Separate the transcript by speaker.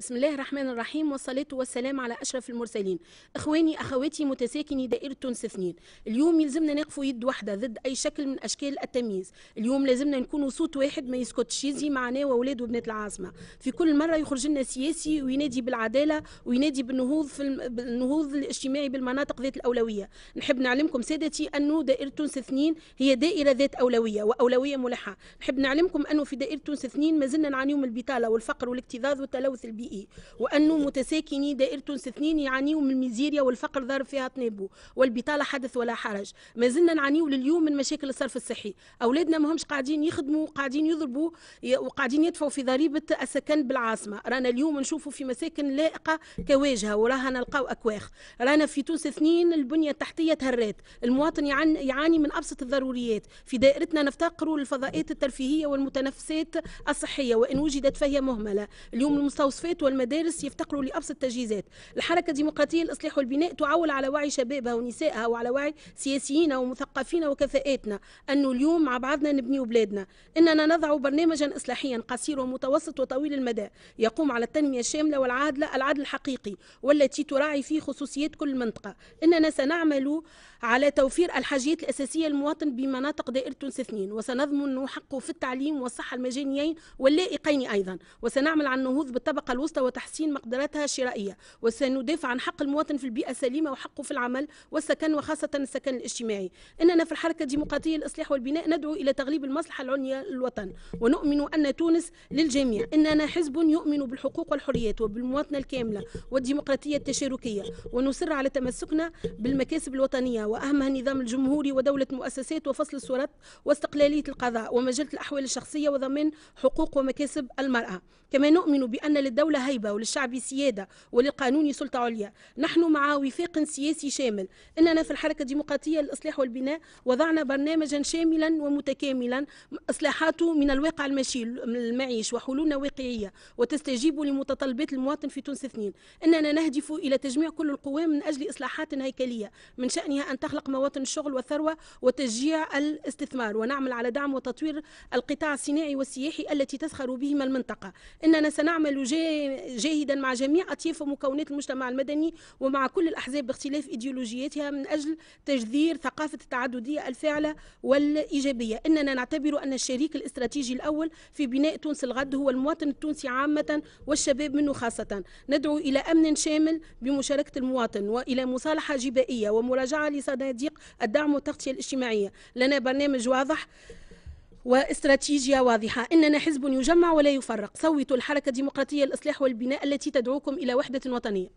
Speaker 1: بسم الله الرحمن الرحيم والصلاة والسلام على أشرف المرسلين إخواني أخواتي متساكني دائرة تونس اثنين اليوم يلزمنا نقفوا يد واحدة ضد أي شكل من أشكال التمييز اليوم لازمنا نكونوا صوت واحد ما يسكتش يزي معنا وأولاد وبنات العاصمة في كل مرة يخرج لنا سياسي وينادي بالعدالة وينادي بالنهوض في النهوض الاجتماعي بالمناطق ذات الأولوية نحب نعلمكم سادتي أنه دائرة تونس اثنين هي دائرة ذات أولوية وأولوية ملحة نحب نعلمكم أنه في دائرة تونس اثنين ما زلنا نعانيو من البطالة والفقر والاكتظاظ والتلوث البيئي البيئي وأنه متساكني دائرة اثنين يعانيوا من الميزيريا والفقر ضارب فيها طنابو والبطالة حدث ولا حرج ما زلنا نعانيوا لليوم من مشاكل الصرف الصحي أولادنا ماهمش قاعدين يخدموا قاعدين يضربوا وقاعدين يدفعوا في ضريبة السكن بالعاصمة رانا اليوم نشوفوا في مساكن لائقة كواجهة وراها نلقاو أكواخ رانا في تونس اثنين البنية التحتية تهرات المواطن يعاني من أبسط الضروريات في دائرتنا نفتقروا للفضاءات الترفيهية والمتنفسات الصحية وإن وجدت فهي مهملة اليوم المستوصفات الجامعات والمدارس يفتقروا لأبسط التجهيزات الحركة الديمقراطية للإصلاح والبناء تعول على وعي شبابها ونسائها وعلى وعي سياسيين ومثقفين وكفاءاتنا أنه اليوم مع بعضنا نبني بلادنا إننا نضع برنامجا إصلاحيا قصير ومتوسط وطويل المدى يقوم على التنمية الشاملة والعادلة العدل الحقيقي والتي تراعي فيه خصوصيات كل منطقة إننا سنعمل على توفير الحاجيات الأساسية للمواطن بمناطق دائرة تونس اثنين وسنضمن حقه في التعليم والصحة المجانيين واللائقين أيضا وسنعمل على النهوض بالطبقة الوسطى الوسطى وتحسين مقدراتها الشرائية وسندافع عن حق المواطن في البيئة السليمة وحقه في العمل والسكن وخاصة السكن الاجتماعي إننا في الحركة الديمقراطية الإصلاح والبناء ندعو إلى تغليب المصلحة العليا للوطن ونؤمن أن تونس للجميع إننا حزب يؤمن بالحقوق والحريات وبالمواطنة الكاملة والديمقراطية التشاركية ونصر على تمسكنا بالمكاسب الوطنية وأهمها النظام الجمهوري ودولة مؤسسات وفصل السلطات واستقلالية القضاء ومجلة الأحوال الشخصية وضمان حقوق ومكاسب المرأة كما نؤمن بأن للدولة للدوله هيبة وللشعب سيادة وللقانون سلطة عليا نحن مع وفاق سياسي شامل إننا في الحركة الديمقراطية للإصلاح والبناء وضعنا برنامجا شاملا ومتكاملا إصلاحاته من الواقع المشي المعيش وحلولنا واقعية وتستجيب لمتطلبات المواطن في تونس اثنين إننا نهدف إلى تجميع كل القوى من أجل إصلاحات هيكلية من شأنها أن تخلق مواطن الشغل والثروة وتشجيع الاستثمار ونعمل على دعم وتطوير القطاع الصناعي والسياحي التي تسخر بهما المنطقة إننا سنعمل جاهز جاهدا مع جميع أطياف ومكونات المجتمع المدني ومع كل الأحزاب باختلاف إيديولوجياتها من أجل تجذير ثقافة التعددية الفاعلة والإيجابية إننا نعتبر أن الشريك الاستراتيجي الأول في بناء تونس الغد هو المواطن التونسي عامة والشباب منه خاصة ندعو إلى أمن شامل بمشاركة المواطن وإلى مصالحة جبائية ومراجعة لصناديق الدعم والتغطية الاجتماعية لنا برنامج واضح واستراتيجية واضحة إننا حزب يجمع ولا يفرق صوتوا الحركة الديمقراطية الإصلاح والبناء التي تدعوكم إلى وحدة وطنية